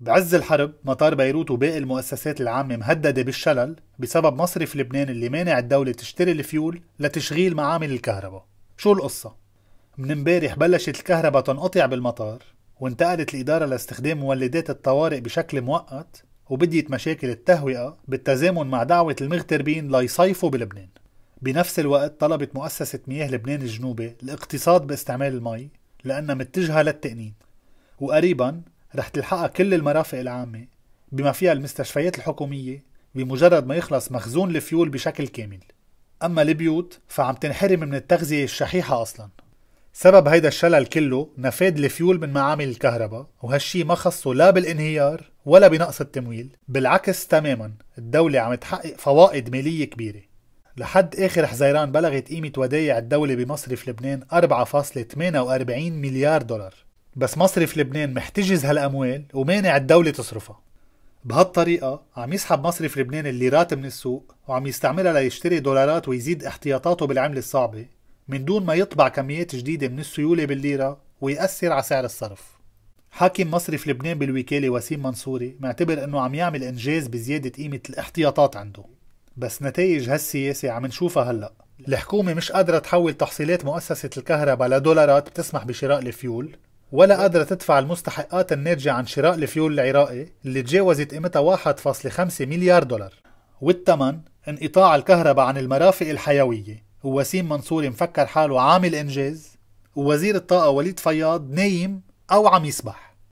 بعز الحرب مطار بيروت وباقي المؤسسات العامة مهددة بالشلل بسبب مصرف لبنان اللي مانع الدولة تشتري الفيول لتشغيل معامل الكهرباء شو القصة؟ من امبارح بلشت الكهرباء تنقطع بالمطار وانتقلت الإدارة لاستخدام مولدات الطوارئ بشكل مؤقت وبديت مشاكل التهوئة بالتزامن مع دعوة المغتربين ليصيفوا بلبنان بنفس الوقت طلبت مؤسسة مياه لبنان الجنوبي الاقتصاد باستعمال المي لأنها متجهة للتأنين وقريبا رح تلحقها كل المرافق العامة بما فيها المستشفيات الحكومية بمجرد ما يخلص مخزون الفيول بشكل كامل أما البيوت فعم تنحرم من التغذية الشحيحة أصلا سبب هيدا الشلل كله نفاد الفيول من معامل الكهرباء وهالشي ما خصه لا بالانهيار ولا بنقص التمويل بالعكس تماما الدولة عم تحقق فوائد مالية كبيرة لحد آخر حزيران بلغت قيمة ودايع الدولة بمصرف لبنان 4.48 مليار دولار بس مصرف لبنان محتجز هالاموال ومانع الدوله تصرفها بهالطريقة عم يسحب مصرف لبنان الليرات من السوق وعم يستعملها ليشتري دولارات ويزيد احتياطاته بالعملة الصعبة من دون ما يطبع كميات جديدة من السيولة بالليرة ويأثر على سعر الصرف حاكم مصرف لبنان بالوكالة وسيم منصوري معتبر انه عم يعمل انجاز بزيادة قيمة الاحتياطات عنده بس نتائج هالسياسة عم نشوفها هلأ الحكومة مش قادرة تحول تحصيلات مؤسسة الكهرباء لدولارات بتسمح بشراء الفيول ولا قادرة تدفع المستحقات الناتجة عن شراء الفيول العراقي اللي تجاوزت قيمتها 1.5 مليار دولار والثمن انقطاع الكهرباء عن المرافق الحيوية ووسيم منصوري مفكر حاله عامل إنجاز ووزير الطاقة وليد فياض نايم أو عم يسبح